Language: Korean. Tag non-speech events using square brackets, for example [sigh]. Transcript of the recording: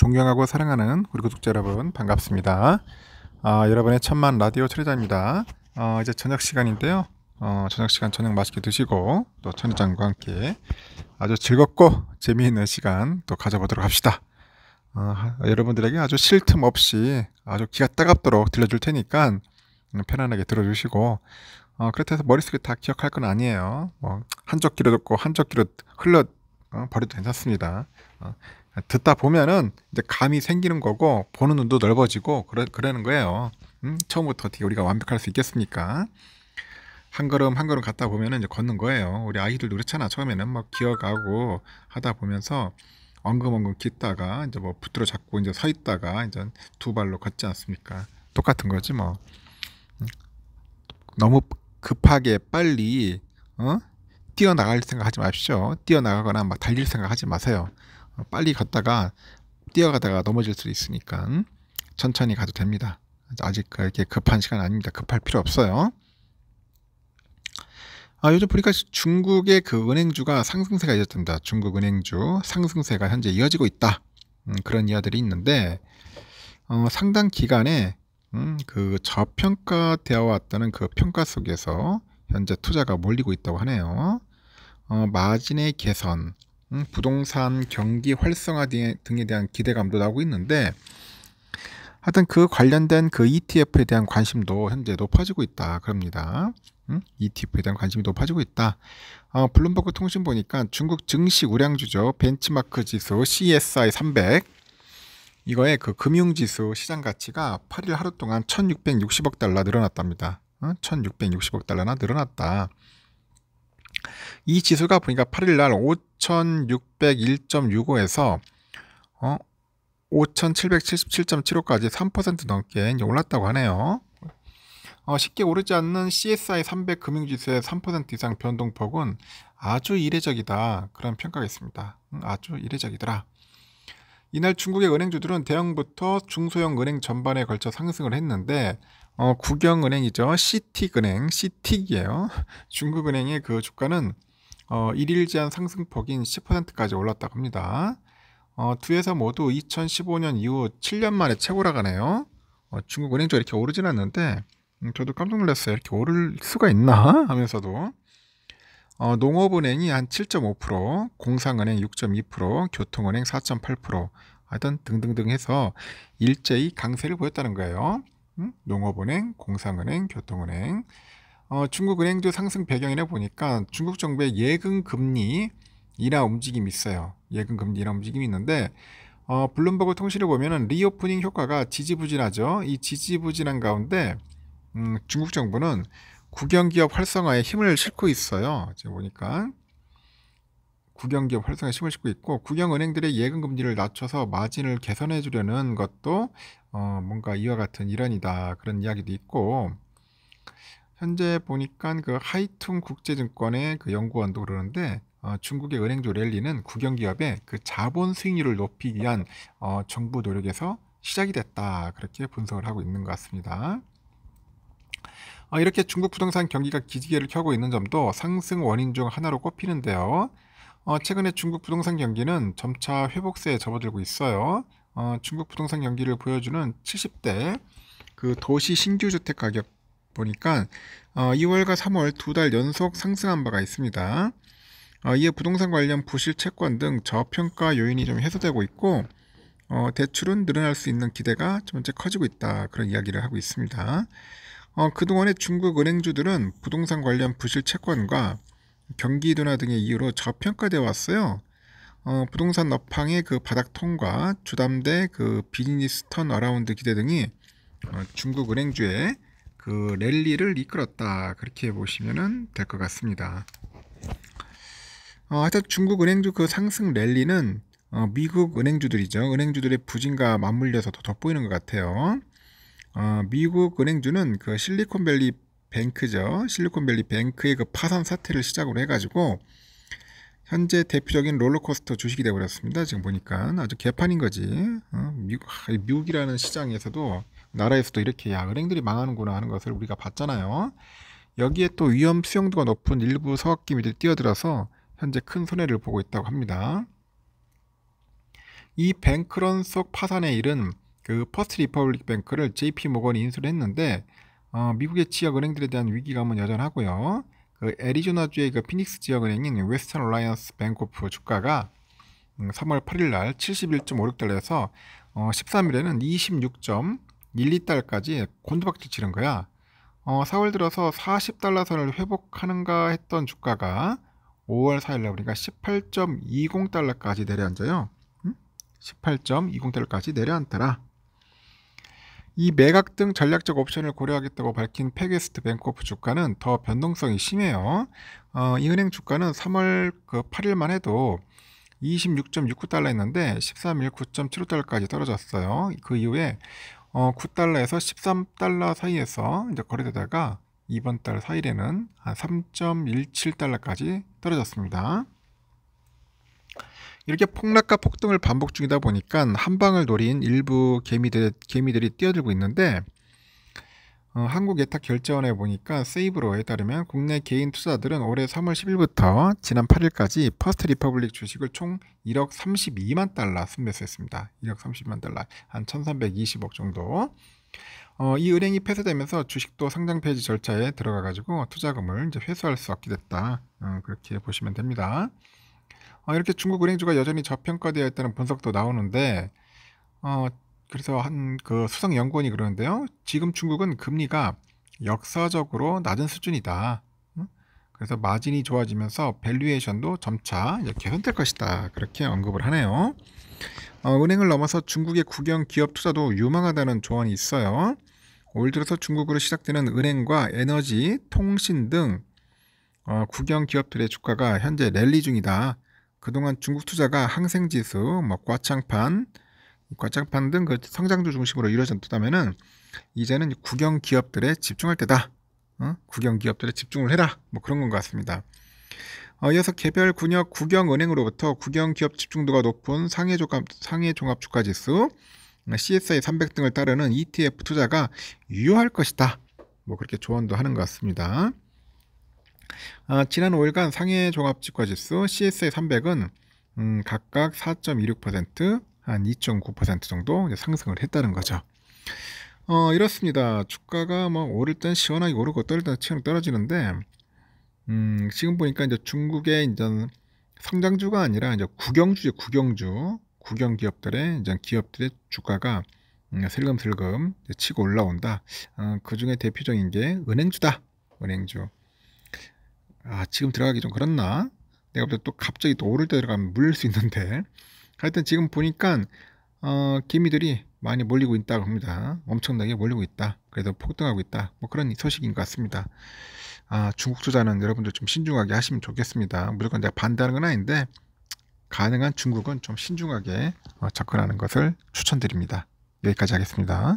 존경하고 사랑하는 우리 구독자 여러분 반갑습니다. 아, 여러분의 천만 라디오 철회자입니다. 아, 이제 저녁 시간인데요. 어, 저녁 시간 저녁 맛있게 드시고 또 천회장과 함께 아주 즐겁고 재미있는 시간 또 가져보도록 합시다. 아, 여러분들에게 아주 쉴 틈 없이 아주 기가 따갑도록 들려줄 테니까 음, 편안하게 들어주시고 어, 그렇다 해서 머릿속에 다 기억할 건 아니에요. 뭐 한쪽 귀로 듣고 한쪽 귀로 흘러 어, 버려도 괜찮습니다. 어, 듣다 보면은 이제 감이 생기는 거고 보는 눈도 넓어지고 그러, 그러는 거예요. 음? 처음부터 어떻게 우리가 완벽할 수 있겠습니까? 한 걸음 한 걸음 갔다 보면은 이제 걷는 거예요. 우리 아이들도 그렇잖아. 처음에는 막 기어가고 하다 보면서 엉금엉금 깃다가 이제 뭐 붙들어 잡고 이제 서 있다가 이제 두 발로 걷지 않습니까? 똑같은 거지 뭐. 음, 너무 급하게 빨리 어? 뛰어나갈 생각하지 마십시오. 뛰어나가거나 막 달릴 생각하지 마세요. 빨리 갔다가 뛰어가다가 넘어질 수도 있으니까 천천히 가도 됩니다. 아직 이렇게 급한 시간 아닙니다. 급할 필요 없어요. 아, 요즘 보니까 중국의 그 은행주가 상승세가 이어졌답니다. 중국 은행주 상승세가 현재 이어지고 있다. 음, 그런 이야들이 있는데 어, 상당 기간에 음, 그 저평가되어 왔다는 그 평가 속에서 현재 투자가 몰리고 있다고 하네요. 어, 마진의 개선, 음, 부동산 경기 활성화 등에 대한 기대감도 나오고 있는데 하여튼 그 관련된 그 ETF에 대한 관심도 현재 높아지고 있다 그럽니다. 음? ETF에 대한 관심이 높아지고 있다. 어, 블룸버그 통신 보니까 중국 증시 우량주죠. 벤치마크 지수 CSI 300 이거의 그 금융지수 시장 가치가 8일 하루 동안 1660억 달러 늘어났답니다. 어? 1660억 달러나 늘어났다. 이 지수가 보니까 8일날 5,601.65에서 어? 5,777.75까지 3% 넘게 올랐다고 하네요. 어, 쉽게 오르지 않는 CSI 300 금융지수의 3% 이상 변동폭은 아주 이례적이다. 그런 평가가 있습니다. 음, 아주 이례적이더라. 이날 중국의 은행주들은 대형부터 중소형 은행 전반에 걸쳐 상승을 했는데 어, 국영은행이죠. 시틱은행, 시틱이에요. [laughs] 중국은행의 그 주가는 어, 1일 제한 상승폭인 10%까지 올랐다고 합니다. 어, 두 회사 모두 2015년 이후 7년 만에 최고라 가네요. 어, 중국은행 도 이렇게 오르진 않는데 음, 저도 깜짝 놀랐어요. 이렇게 오를 수가 있나 [laughs] 하면서도 어, 농업은행이 한 7.5%, 공상은행 6.2%, 교통은행 4.8%, 하여튼 등등등 해서 일제히 강세를 보였다는 거예요. 농업은행, 공상은행, 교통은행. 어, 중국은행도 상승 배경이라 보니까 중국 정부의 예금 금리 인하 움직임이 있어요. 예금 금리 인하 움직임이 있는데 어, 블룸버그 통신을 보면 리오프닝 효과가 지지부진하죠. 이 지지부진한 가운데 음, 중국 정부는 국영기업 활성화에 힘을 싣고 있어요. 지금 보니까 국영기업 활성에 화 힘을 싣고 있고 국영은행들의 예금 금리를 낮춰서 마진을 개선해 주려는 것도 어, 뭔가 이와 같은 일환이다 그런 이야기도 있고 현재 보니까 그 하이퉁 국제증권의 그 연구원도 그러는데 어, 중국의 은행주 랠리는 국영기업의 그 자본 수익률을 높이기 위한 어, 정부 노력에서 시작이 됐다 그렇게 분석을 하고 있는 것 같습니다. 어, 이렇게 중국 부동산 경기가 기지개를 켜고 있는 점도 상승 원인 중 하나로 꼽히는데요. 어, 최근에 중국 부동산 경기는 점차 회복세에 접어들고 있어요. 어, 중국 부동산 경기를 보여주는 70대 그 도시 신규 주택 가격 보니까 어, 2월과 3월 두 달 연속 상승한 바가 있습니다. 어, 이에 부동산 관련 부실 채권 등 저평가 요인이 좀 해소되고 있고 어, 대출은 늘어날 수 있는 기대가 점차 커지고 있다 그런 이야기를 하고 있습니다. 어, 그동안의 중국 은행주들은 부동산 관련 부실 채권과 경기 둔화 등의 이유로 저평가되어 왔어요. 어, 부동산 업황의 그 바닥통과 주담대 그 비즈니스 턴 어라운드 기대 등이 어, 중국 은행주의 그 랠리를 이끌었다 그렇게 보시면 될 것 같습니다. 어, 하여튼 중국 은행주 그 상승 랠리는 어, 미국 은행주들이죠. 은행주들의 부진과 맞물려서 더 돋보이는 것 같아요. 어, 미국 은행주는 그 실리콘밸리 뱅크죠. 실리콘밸리 뱅크의 그 파산 사태를 시작으로 해가지고 현재 대표적인 롤러코스터 주식이 되어버렸습니다. 지금 보니까 아주 개판인 거지. 어, 미국, 이라는 시장에서도 나라에서도 이렇게 야 은행들이 망하는구나 하는 것을 우리가 봤잖아요. 여기에 또 위험 수용도가 높은 일부 서학기미들 뛰어들어서 현재 큰 손해를 보고 있다고 합니다. 이 뱅크런 속 파산의 일은 그 퍼스트 리퍼블릭 뱅크를 JP 모건이 인수를 했는데 어, 미국의 지역 은행들에 대한 위기감은 여전하고요. 그 애리조나주의 그 피닉스 지역 은행인 웨스턴 얼라이언스 뱅코프 주가가 3월 음, 8일 날 71.56달러에서 어, 13일에는 26.12달까지 러 곤두박질 치는 거야. 어, 4월 들어서 40달러 선을 회복하는가 했던 주가가 5월 4일 날 보니까 18.20달러까지 내려앉아요. 응? 18.20달러까지 내려앉더라. 이 매각 등 전략적 옵션을 고려하겠다고 밝힌 페게스트 뱅코프 주가는 더 변동성이 심해요. 어, 이 은행 주가는 3월 그 8일만 해도 26.69달러였는데 13일 9.75달러까지 떨어졌어요. 그 이후에 어, 9달러에서 13달러 사이에서 이제 거래되다가 이번 달 4일에는 3.17달러까지 떨어졌습니다. 이렇게 폭락과 폭등을 반복 중이다 보니까 한방을 노린 일부 개미들, 개미들이 뛰어들고 있는데 어, 한국예탁결제원에 보니까 세이브로에 따르면 국내 개인 투자들은 올해 3월 10일부터 지난 8일까지 퍼스트 리퍼블릭 주식을 총 1억 32만 달러 순매수했습니다. 1억 30만 달러, 한 1320억 정도. 어, 이 은행이 폐쇄되면서 주식도 상장 폐지 절차에 들어가가지고 투자금을 이제 회수할 수 없게 됐다. 어, 그렇게 보시면 됩니다. 어, 이렇게 중국 은행주가 여전히 저평가되어 있다는 분석도 나오는데 어, 그래서 한 그 수석 연구원이 그러는데요. 지금 중국은 금리가 역사적으로 낮은 수준이다. 그래서 마진이 좋아지면서 밸류에이션도 점차 개선될 것이다. 그렇게 언급을 하네요. 어, 은행을 넘어서 중국의 국영 기업 투자도 유망하다는 조언이 있어요. 올 들어서 중국으로 시작되는 은행과 에너지, 통신 등 어, 국영 기업들의 주가가 현재 랠리 중이다. 그동안 중국 투자가 항생지수, 뭐 과창판, 과창판 등 그 성장주 중심으로 이루어졌다면은 이제는 국영 기업들에 집중할 때다. 어? 국영 기업들에 집중을 해라. 뭐 그런 건것 같습니다. 어, 이어서 개별 군역 국영 은행으로부터 국영 기업 집중도가 높은 상해 종합 상해 종합 주가 지수 어, CSI 300 등을 따르는 ETF 투자가 유효할 것이다. 뭐 그렇게 조언도 하는 것 같습니다. 아, 지난 5일간 상해 종합주가지수 CSI 300은 음, 각각 4.26%, 한 2.9% 정도 상승을 했다는 거죠. 어, 이렇습니다. 주가가 뭐 오를 땐 시원하게 오르고 떨릴 땐 시원하게 떨어지는데, 음, 지금 보니까 이제 중국의 이제 성장주가 아니라 이제 국영주죠, 국영주. 국영 기업들의 이제 기업들의 주가가 음, 슬금슬금 치고 올라온다. 어, 그 중에 대표적인 게 은행주다. 은행주. 아 지금 들어가기 좀 그렇나? 내가 볼때또 갑자기 또 오를 때 들어가면 물릴 수 있는데 하여튼 지금 보니까 어, 개미들이 많이 몰리고 있다고 합니다. 엄청나게 몰리고 있다. 그래도 폭등하고 있다. 뭐 그런 소식인 것 같습니다. 아, 중국 투자는 여러분들 좀 신중하게 하시면 좋겠습니다. 무조건 내가 반대하는 건 아닌데 가능한 중국은 좀 신중하게 어, 접근하는 것을 추천드립니다. 여기까지 하겠습니다.